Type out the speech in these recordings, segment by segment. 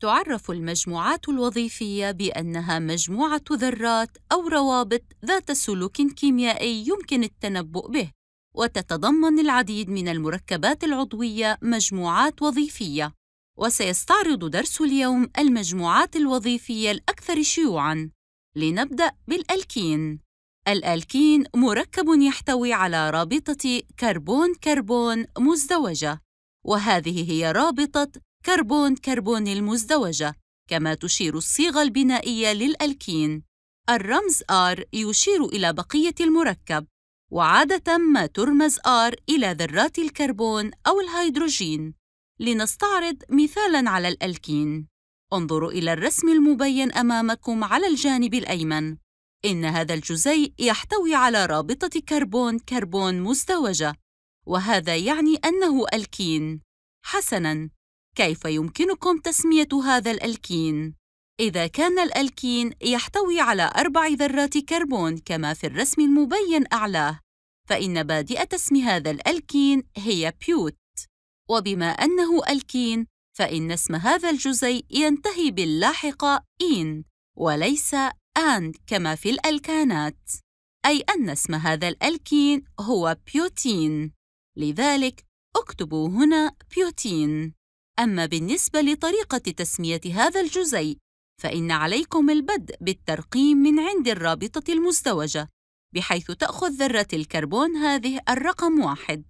تعرف المجموعات الوظيفية بأنها مجموعة ذرات أو روابط ذات سلوك كيميائي يمكن التنبؤ به، وتتضمن العديد من المركبات العضوية مجموعات وظيفية، وسيستعرض درس اليوم المجموعات الوظيفية الأكثر شيوعاً. لنبدأ بالألكين. الألكين مركب يحتوي على رابطة كربون كربون مزدوجة، وهذه هي رابطة كربون كربون المزدوجة كما تشير الصيغة البنائية للألكين الرمز R يشير إلى بقية المركب وعادة ما ترمز R إلى ذرات الكربون أو الهيدروجين لنستعرض مثالاً على الألكين انظروا إلى الرسم المبين أمامكم على الجانب الأيمن إن هذا الجزيء يحتوي على رابطة كربون كربون مزدوجة وهذا يعني أنه ألكين حسناً كيف يمكنكم تسمية هذا الألكين؟ إذا كان الألكين يحتوي على أربع ذرات كربون كما في الرسم المبين أعلاه، فإن بادئة اسم هذا الألكين هي بيوت، وبما أنه ألكين، فإن اسم هذا الجزيء ينتهي باللاحقة إين، وليس آن كما في الألكانات، أي أن اسم هذا الألكين هو بيوتين، لذلك اكتبوا هنا بيوتين. أما بالنسبة لطريقة تسمية هذا الجزيء فإن عليكم البدء بالترقيم من عند الرابطة المزدوجة بحيث تأخذ ذرة الكربون هذه الرقم واحد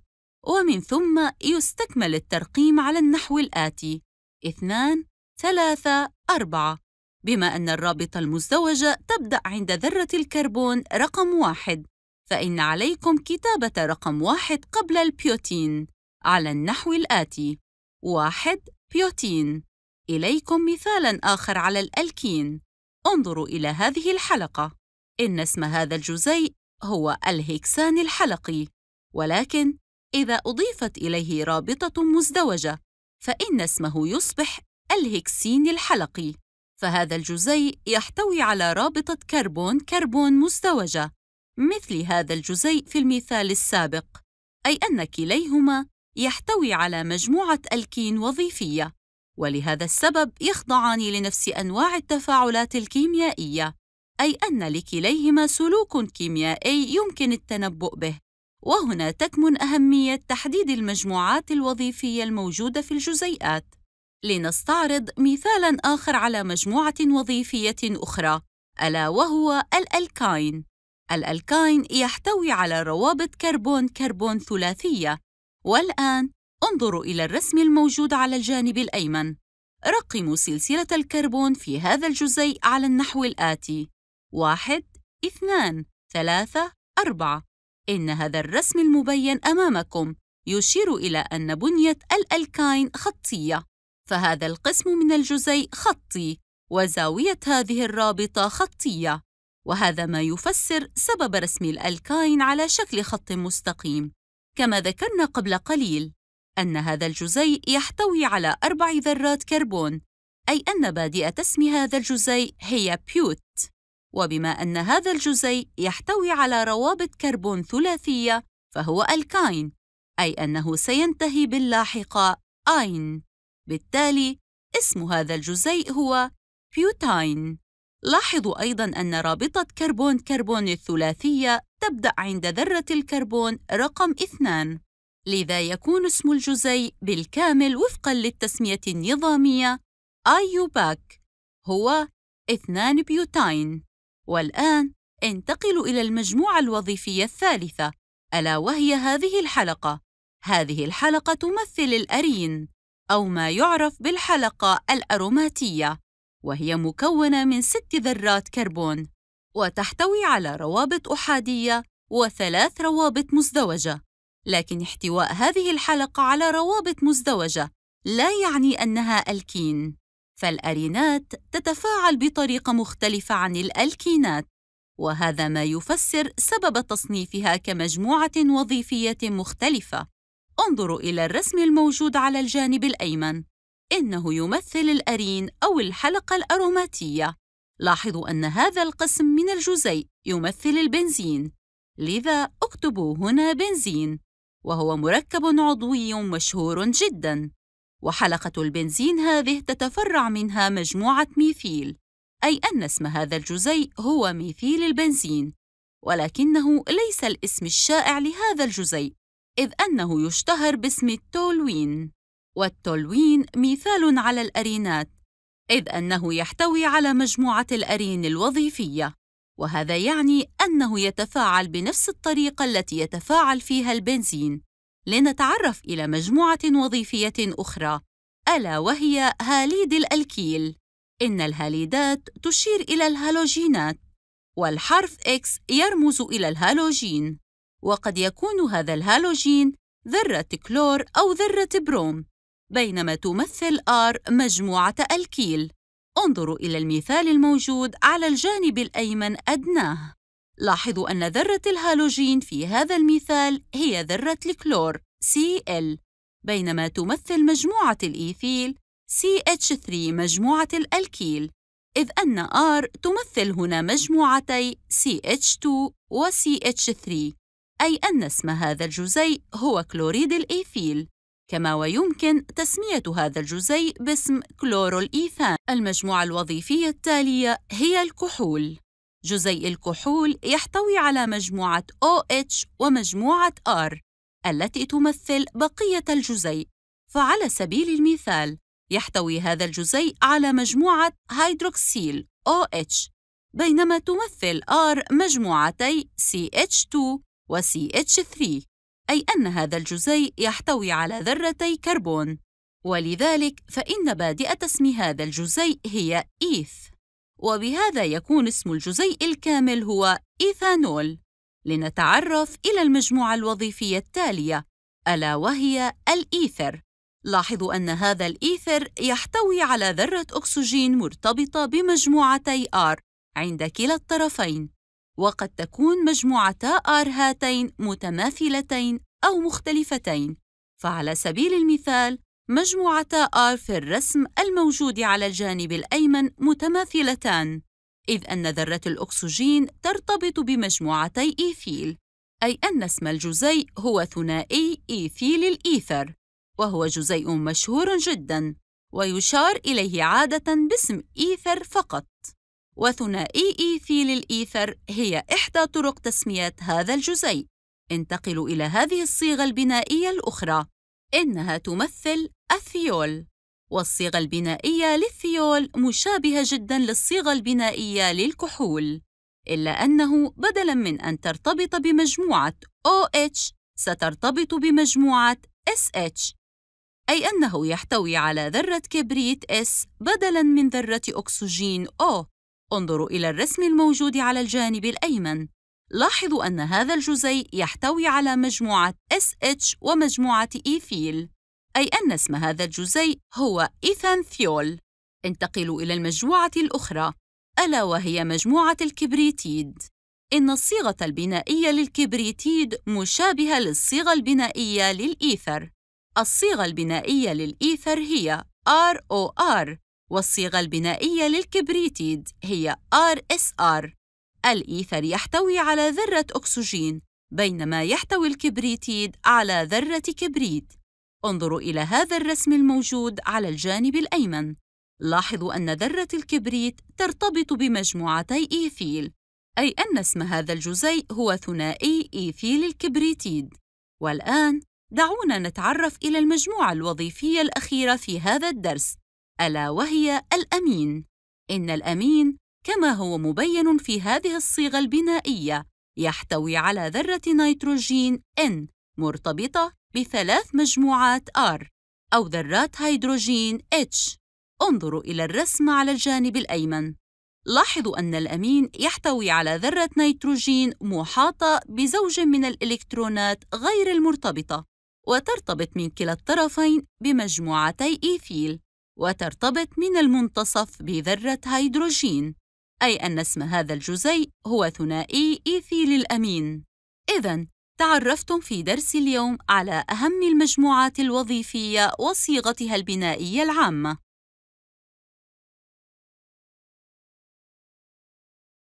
ومن ثم يستكمل الترقيم على النحو الآتي اثنان ثلاثة أربعة بما أن الرابطة المزدوجة تبدأ عند ذرة الكربون رقم واحد فإن عليكم كتابة رقم واحد قبل البيوتين على النحو الآتي واحد بيوتين إليكم مثالاً آخر على الألكين انظروا إلى هذه الحلقة إن اسم هذا الجزيء هو الهكسان الحلقي ولكن إذا أضيفت إليه رابطة مزدوجة فإن اسمه يصبح الهكسين الحلقي فهذا الجزيء يحتوي على رابطة كربون كربون مزدوجة مثل هذا الجزيء في المثال السابق أي أن كليهما يحتوي على مجموعة ألكين وظيفية، ولهذا السبب يخضعان لنفس أنواع التفاعلات الكيميائية، أي أن لكليهما سلوك كيميائي يمكن التنبؤ به، وهنا تكمن أهمية تحديد المجموعات الوظيفية الموجودة في الجزيئات. لنستعرض مثالاً آخر على مجموعة وظيفية أخرى، ألا وهو الألكاين. الألكاين يحتوي على روابط كربون كربون ثلاثية والآن انظروا إلى الرسم الموجود على الجانب الأيمن رقموا سلسلة الكربون في هذا الجزيء على النحو الآتي واحد، اثنان، ثلاثة، أربعة إن هذا الرسم المبين أمامكم يشير إلى أن بنية الألكاين خطية فهذا القسم من الجزيء خطي وزاوية هذه الرابطة خطية وهذا ما يفسر سبب رسم الألكاين على شكل خط مستقيم كما ذكرنا قبل قليل أن هذا الجزيء يحتوي على أربع ذرات كربون أي أن بادئة اسم هذا الجزيء هي بيوت وبما أن هذا الجزيء يحتوي على روابط كربون ثلاثية فهو الكاين أي أنه سينتهي باللاحقة آين بالتالي اسم هذا الجزيء هو بيوتاين لاحظوا أيضاً أن رابطة كربون كربون الثلاثية تبدأ عند ذرة الكربون رقم 2 لذا يكون اسم الجزيء بالكامل وفقاً للتسمية النظامية آيوباك هو 2 بيوتين والآن انتقل إلى المجموعة الوظيفية الثالثة ألا وهي هذه الحلقة هذه الحلقة تمثل الأرين أو ما يعرف بالحلقة الأروماتية وهي مكونة من ست ذرات كربون وتحتوي على روابط أحادية وثلاث روابط مزدوجة لكن احتواء هذه الحلقة على روابط مزدوجة لا يعني أنها ألكين فالأرينات تتفاعل بطريقة مختلفة عن الألكينات وهذا ما يفسر سبب تصنيفها كمجموعة وظيفية مختلفة انظروا إلى الرسم الموجود على الجانب الأيمن إنه يمثل الأرين أو الحلقة الأروماتية لاحظوا أن هذا القسم من الجزيء يمثل البنزين لذا أكتب هنا بنزين وهو مركب عضوي مشهور جداً وحلقة البنزين هذه تتفرع منها مجموعة ميثيل أي أن اسم هذا الجزيء هو ميثيل البنزين ولكنه ليس الاسم الشائع لهذا الجزيء إذ أنه يشتهر باسم التولوين والتولوين مثال على الأرينات إذ أنه يحتوي على مجموعة الأرين الوظيفية، وهذا يعني أنه يتفاعل بنفس الطريقة التي يتفاعل فيها البنزين. لنتعرف إلى مجموعة وظيفية أخرى، ألا وهي هاليد الألكيل. إن الهاليدات تشير إلى الهالوجينات، والحرف X يرمز إلى الهالوجين، وقد يكون هذا الهالوجين ذرة كلور أو ذرة بروم. بينما تمثل R مجموعة الكيل انظروا إلى المثال الموجود على الجانب الأيمن أدناه لاحظوا أن ذرة الهالوجين في هذا المثال هي ذرة الكلور Cl بينما تمثل مجموعة الإيثيل CH3 مجموعة الألكيل إذ أن R تمثل هنا مجموعتي CH2 و CH3 أي أن اسم هذا الجزيء هو كلوريد الإيثيل كما ويمكن تسمية هذا الجزيء باسم كلورولإيثان المجموعة الوظيفية التالية هي الكحول جزيء الكحول يحتوي على مجموعة OH ومجموعة R التي تمثل بقية الجزيء فعلى سبيل المثال يحتوي هذا الجزيء على مجموعة هيدروكسيل OH بينما تمثل R مجموعتي CH2 و CH3 أي أن هذا الجزيء يحتوي على ذرتي كربون ولذلك فإن بادئة اسم هذا الجزيء هي إيث وبهذا يكون اسم الجزيء الكامل هو إيثانول لنتعرف إلى المجموعة الوظيفية التالية ألا وهي الإيثر لاحظوا أن هذا الإيثر يحتوي على ذرة أكسجين مرتبطة بمجموعتي R عند كلا الطرفين وقد تكون مجموعتا R هاتين متماثلتين أو مختلفتين فعلى سبيل المثال مجموعتا R في الرسم الموجود على الجانب الأيمن متماثلتان إذ أن ذرة الأكسجين ترتبط بمجموعتي إيثيل أي أن اسم الجزيء هو ثنائي إيثيل الإيثر وهو جزيء مشهور جداً ويشار إليه عادة باسم إيثر فقط وثنائي إيثيل الإيثر هي إحدى طرق تسمية هذا الجزيء انتقل إلى هذه الصيغة البنائية الأخرى إنها تمثل الثيول والصيغة البنائية للثيول مشابهة جداً للصيغة البنائية للكحول إلا أنه بدلاً من أن ترتبط بمجموعة OH سترتبط بمجموعة SH أي أنه يحتوي على ذرة كبريت S بدلاً من ذرة أكسجين O انظروا إلى الرسم الموجود على الجانب الأيمن لاحظوا أن هذا الجزيء يحتوي على مجموعة SH ومجموعة إيثيل e أي أن اسم هذا الجزيء هو إيثانثيول انتقلوا إلى المجموعة الأخرى ألا وهي مجموعة الكبريتيد إن الصيغة البنائية للكبريتيد مشابهة للصيغة البنائية للإيثر الصيغة البنائية للإيثر هي ROR والصيغة البنائية للكبريتيد هي RSR الإيثر يحتوي على ذرة أكسجين بينما يحتوي الكبريتيد على ذرة كبريت انظروا إلى هذا الرسم الموجود على الجانب الأيمن لاحظوا أن ذرة الكبريت ترتبط بمجموعتي إيثيل أي أن اسم هذا الجزيء هو ثنائي إيثيل الكبريتيد والآن دعونا نتعرف إلى المجموعة الوظيفية الأخيرة في هذا الدرس ألا وهي الأمين إن الأمين كما هو مبين في هذه الصيغة البنائية يحتوي على ذرة نيتروجين N مرتبطة بثلاث مجموعات R أو ذرات هيدروجين H انظروا إلى الرسم على الجانب الأيمن لاحظوا أن الأمين يحتوي على ذرة نيتروجين محاطة بزوج من الإلكترونات غير المرتبطة وترتبط من كلا الطرفين بمجموعتي إيثيل وترتبط من المنتصف بذرة هيدروجين أي أن اسم هذا الجزيء هو ثنائي إيثيل الأمين إذا تعرفتم في درس اليوم على أهم المجموعات الوظيفية وصيغتها البنائية العامة